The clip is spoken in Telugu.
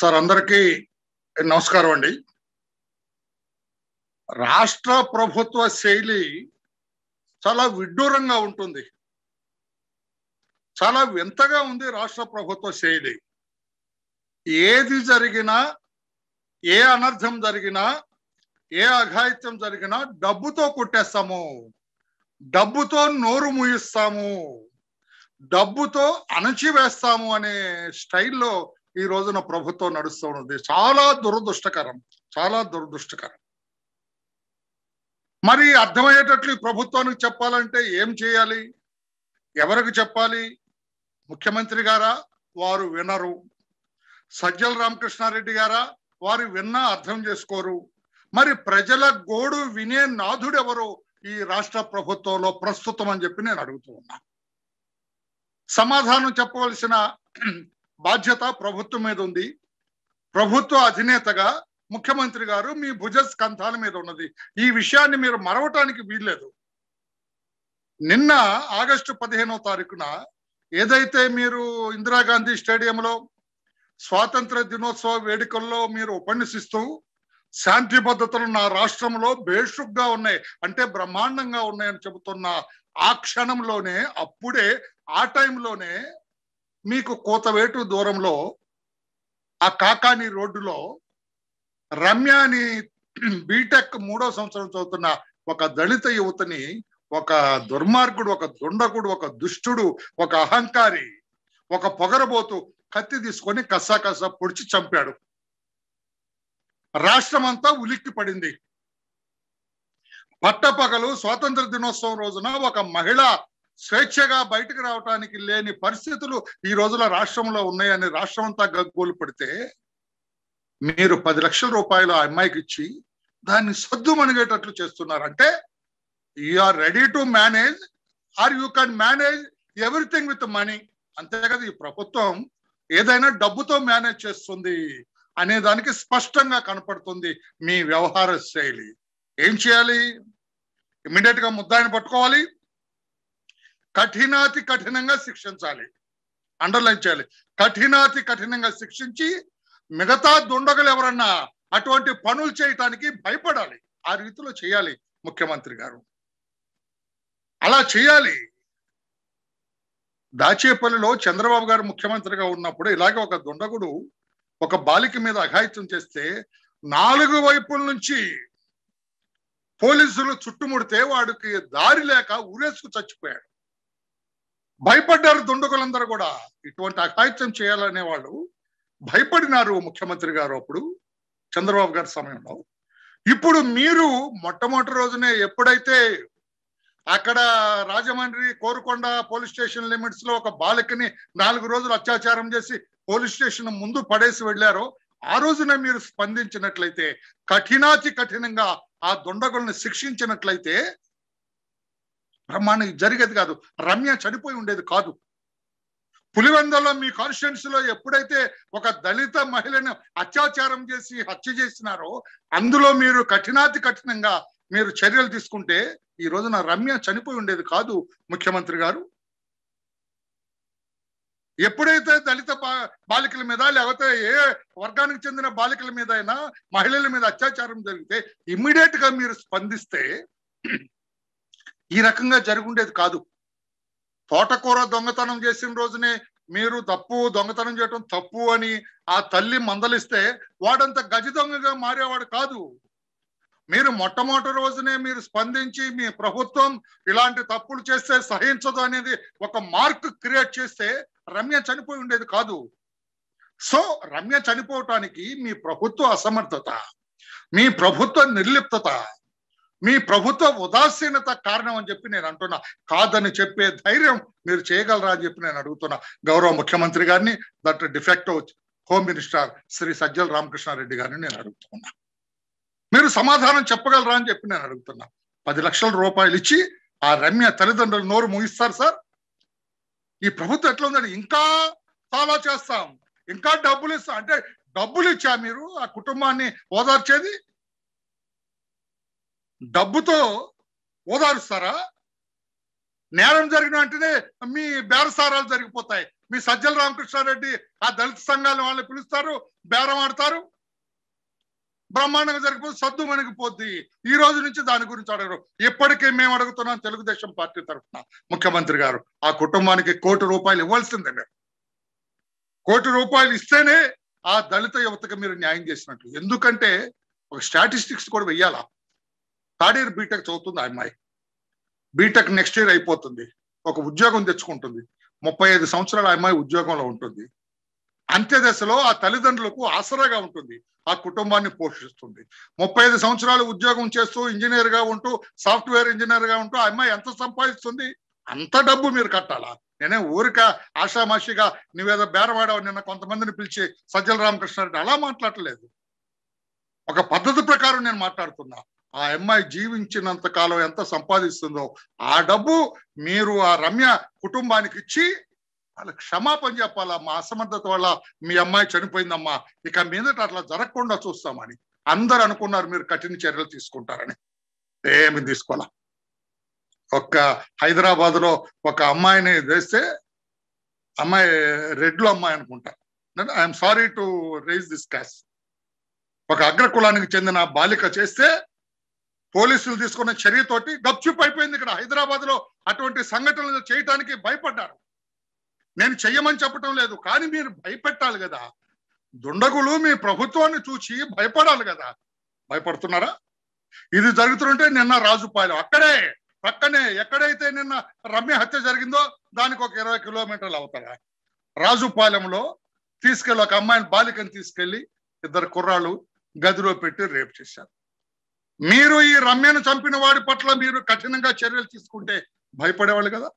సార్ అందరికీ నమస్కారం అండి రాష్ట్ర ప్రభుత్వ శైలి చాలా విడ్డూరంగా ఉంటుంది చాలా వింతగా ఉంది రాష్ట్ర ప్రభుత్వ శైలి ఏది జరిగినా ఏ అనర్థం జరిగినా ఏ అఘాయిత్యం జరిగినా డబ్బుతో కొట్టేస్తాము డబ్బుతో నోరు ముయిస్తాము డబ్బుతో అణచివేస్తాము అనే స్టైల్లో ఈ రోజున ప్రభుత్వం నడుస్తూ ఉన్నది చాలా దురదృష్టకరం చాలా దురదృష్టకరం మరి అర్థమయ్యేటట్లు ప్రభుత్వానికి చెప్పాలంటే ఏం చేయాలి ఎవరికి చెప్పాలి ముఖ్యమంత్రి గారా వారు వినరు సజ్జల రామకృష్ణారెడ్డి గారా వారు విన్నా అర్థం చేసుకోరు మరి ప్రజల గోడు వినే నాథుడెవరు ఈ రాష్ట్ర ప్రభుత్వంలో ప్రస్తుతం అని చెప్పి నేను అడుగుతూ ఉన్నా సమాధానం చెప్పవలసిన బాధ్యత ప్రభుత్వం మీద ఉంది ప్రభుత్వ అధినేతగా ముఖ్యమంత్రి గారు మీ భుజ స్కంధాల మీద ఉన్నది ఈ విషయాన్ని మీరు మరవటానికి వీల్లేదు నిన్న ఆగస్టు పదిహేనో తారీఖున ఏదైతే మీరు ఇందిరాగాంధీ స్టేడియంలో స్వాతంత్ర దినోత్సవ వేడుకల్లో మీరు ఉపన్యసిస్తూ శాంతి భద్రతలు నా రాష్ట్రంలో బేషుగ్గా ఉన్నాయి అంటే బ్రహ్మాండంగా ఉన్నాయని చెబుతున్న ఆ క్షణంలోనే అప్పుడే ఆ టైంలోనే మీకు కోతవేటు దూరంలో ఆ కాకాని రోడ్డులో రమ్యాని బీటెక్ మూడో సంవత్సరం చదువుతున్న ఒక దళిత యువతని ఒక దుర్మార్గుడు ఒక దుండగుడు ఒక దుష్టుడు ఒక అహంకారి ఒక పొగరబోతు కత్తి తీసుకొని కసాకస పొడిచి చంపాడు రాష్ట్రం అంతా ఉలిక్కి పడింది పట్టపగలు స్వాతంత్ర దినోత్సవం రోజున ఒక మహిళ స్వేచ్ఛగా బయటకు రావటానికి లేని పరిస్థితులు ఈ రోజులో రాష్ట్రంలో ఉన్నాయని రాష్ట్రం అంతా గగ్గోలు పడితే మీరు పది లక్షల రూపాయలు ఆ అమ్మాయికి ఇచ్చి దాన్ని సద్దు మనిగేటట్లు చేస్తున్నారంటే you are ready to manage are you can manage everything with money అంతే కదా ఈ ప్రభుత్వం ఏదైనా డబ్బుతో మేనేజ్ చేస్తుంది అనే దానికి స్పష్టంగా కనపడుతుంది మీ వ్యవహార శైలి ఏం చేయాలి ఇమీడియట్ గా ముద్దాయిని పట్టుకోవాలి కఠినాతి కఠినంగా శిక్షించాలి అండర్లైన్ చేయాలి కఠినాతి కఠినంగా శిక్షించి మిగతా దుండగులు ఎవరన్నా అటువంటి పనులు చేయటానికి భయపడాలి ఆ రీతిలో చేయాలి ముఖ్యమంత్రి గారు అలా చేయాలి దాచేపల్లిలో చంద్రబాబు గారు ముఖ్యమంత్రిగా ఉన్నప్పుడు ఇలాగే ఒక దుండగుడు ఒక బాలిక మీద అఘాయిత్యం చేస్తే నాలుగు వైపుల నుంచి పోలీసులు చుట్టుముడితే వాడికి దారి లేక ఉరేసుకు చచ్చిపోయాడు భయపడ్డారు దుండగులందరూ కూడా ఇటువంటి అకాయిత్యం చేయాలనే వాళ్ళు భయపడినారు ముఖ్యమంత్రి గారు అప్పుడు చంద్రబాబు గారి సమయంలో ఇప్పుడు మీరు మొట్టమొదటి రోజునే ఎప్పుడైతే అక్కడ Rajahmundry Korukonda police station limits లో ఒక బాలికని నాలుగు రోజులు అత్యాచారం చేసి పోలీస్ స్టేషన్ ముందు పడేసి వెళ్ళారో ఆ రోజున మీరు స్పందించినట్లయితే కఠినాతి కఠినంగా ఆ దుండగులను శిక్షించినట్లయితే బ్రహ్మాండం జరిగేది కాదు రమ్య చనిపోయి ఉండేది కాదు పులివెందలో మీ లో ఎప్పుడైతే ఒక దళిత మహిళను అత్యాచారం చేసి హత్య చేసినారో అందులో మీరు కఠినాతి కఠినంగా మీరు చర్యలు తీసుకుంటే ఈ రోజున రమ్య చనిపోయి ఉండేది కాదు ముఖ్యమంత్రి గారు ఎప్పుడైతే దళిత బాలికల మీద లేకపోతే ఏ వర్గానికి చెందిన బాలికల మీద అయినా మహిళల మీద అత్యాచారం జరిగితే ఇమ్మీడియట్ గా మీరు స్పందిస్తే ఈ రకంగా జరుగుండేది కాదు తోటకూర దొంగతనం చేసిన రోజునే మీరు తప్పు దొంగతనం చేయటం తప్పు అని ఆ తల్లి మందలిస్తే వాడంత గజ దొంగగా మారేవాడు కాదు మీరు మొట్టమొదటి రోజునే మీరు స్పందించి మీ ప్రభుత్వం ఇలాంటి తప్పులు చేస్తే సహించదు అనేది ఒక మార్క్ క్రియేట్ చేస్తే రమ్య చనిపోయి ఉండేది కాదు సో రమ్య చనిపోవటానికి మీ ప్రభుత్వ అసమర్థత మీ ప్రభుత్వ నిర్లిప్తత మీ ప్రభుత్వ ఉదాసీనత కారణం అని చెప్పి నేను అంటున్నా కాదని చెప్పే ధైర్యం మీరు చేయగలరా అని చెప్పి నేను అడుగుతున్నా గౌరవ ముఖ్యమంత్రి గారిని that defect home minister Shri Sajjala Ramakrishna Reddy గారిని నేను అడుగుతున్నా మీరు సమాధానం చెప్పగలరా అని చెప్పి నేను అడుగుతున్నా పది లక్షల రూపాయలు ఇచ్చి ఆ రమ్య తల్లిదండ్రులు నోరు ముగిస్తారు సార్ ఈ ప్రభుత్వం ఎట్లా ఉందని ఇంకా ఫాలో చేస్తాం ఇంకా డబ్బులు ఇస్తాం అంటే డబ్బులు ఇచ్చా మీరు ఆ కుటుంబాన్ని ఓదార్చేది డబ్బుతో ఓదారుస్తారా నేరం జరిగిన వెంటనే మీ బేరసారాలు జరిగిపోతాయి మీ సజ్జల రామకృష్ణారెడ్డి ఆ దళిత సంఘాల వాళ్ళని పిలుస్తారు బేరం ఆడతారు బ్రహ్మాండంగా జరిగిపోతే సద్దు మనకిపోద్ది ఈ రోజు నుంచి దాని గురించి అడగరు ఇప్పటికే మేము అడుగుతున్నాం తెలుగుదేశం పార్టీ తరఫున ముఖ్యమంత్రి గారు ఆ కుటుంబానికి కోటి రూపాయలు ఇవ్వాల్సిందే మీరు కోటి రూపాయలు ఇస్తేనే ఆ దళిత యువతకు మీరు న్యాయం చేసినట్లు ఎందుకంటే ఒక స్టాటిస్టిక్స్ కూడా వెయ్యాలా థర్డ్ ఇయర్ బీటెక్ చదువుతుంది ఆ అమ్మాయి బీటెక్ నెక్స్ట్ ఇయర్ అయిపోతుంది ఒక ఉద్యోగం తెచ్చుకుంటుంది ముప్పై ఐదు సంవత్సరాల అమ్మాయి ఉద్యోగంలో ఉంటుంది అంత్యదశలో దశలో ఆ తల్లిదండ్రులకు ఆసరాగా ఉంటుంది ఆ కుటుంబాన్ని పోషిస్తుంది ముప్పై ఐదు సంవత్సరాలు ఉద్యోగం చేస్తూ ఇంజనీర్ గా ఉంటూ సాఫ్ట్వేర్ ఇంజనీర్ గా ఉంటూ ఆ అమ్మాయి ఎంత సంపాదిస్తుంది అంత డబ్బు మీరు కట్టాలా నేనే ఊరిక ఆషామాషిగా నువ్వేదో బేరవాడవు నిన్న కొంతమందిని పిలిచి సజ్జల రామకృష్ణారెడ్డి అలా మాట్లాడలేదు ఒక పద్ధతి ప్రకారం నేను మాట్లాడుతున్నా ఆ అమ్మాయి జీవించినంత కాలం ఎంత సంపాదిస్తుందో ఆ డబ్బు మీరు ఆ రమ్య కుటుంబానికి ఇచ్చి వాళ్ళకి క్షమాపణ చెప్పాలా మా అసమర్థత వల్ల మీ అమ్మాయి చనిపోయిందమ్మా ఇక మీదట అట్లా జరగకుండా చూస్తామని అందరు అనుకున్నారు మీరు కఠిన చర్యలు తీసుకుంటారని ఏమి తీసుకోవాలా ఒక్క హైదరాబాద్ లో ఒక అమ్మాయిని చేస్తే అమ్మాయి రెడ్లు అమ్మాయి అనుకుంటా I'm sorry to raise this case ఒక అగ్రకులానికి చెందిన బాలిక చేస్తే పోలీసులు తీసుకున్న చర్యతోటి గప్చుప్ అయిపోయింది ఇక్కడ హైదరాబాద్ లో అటువంటి సంఘటనలు చేయటానికి భయపడ్డారు నేను చెయ్యమని చెప్పటం లేదు కానీ మీరు భయపెట్టాలి కదా దుండగులు మీ ప్రభుత్వాన్ని చూచి భయపడాలి కదా భయపడుతున్నారా ఇది జరుగుతుంటే నిన్న రాజుపాలెం అక్కడే పక్కనే ఎక్కడైతే నిన్న రమ్య హత్య జరిగిందో దానికి ఒక ఇరవై కిలోమీటర్లు అవుతారా రాజుపాలెంలో తీసుకెళ్ళి ఒక అమ్మాయిని బాలికని తీసుకెళ్లి ఇద్దరు కుర్రాళ్ళు గదిలో పెట్టి రేపు చేశారు మీరు ఈ రమ్యను చంపిన వాడి పట్ల మీరు కఠినంగా చర్యలు తీసుకుంటే భయపడేవాళ్ళు కదా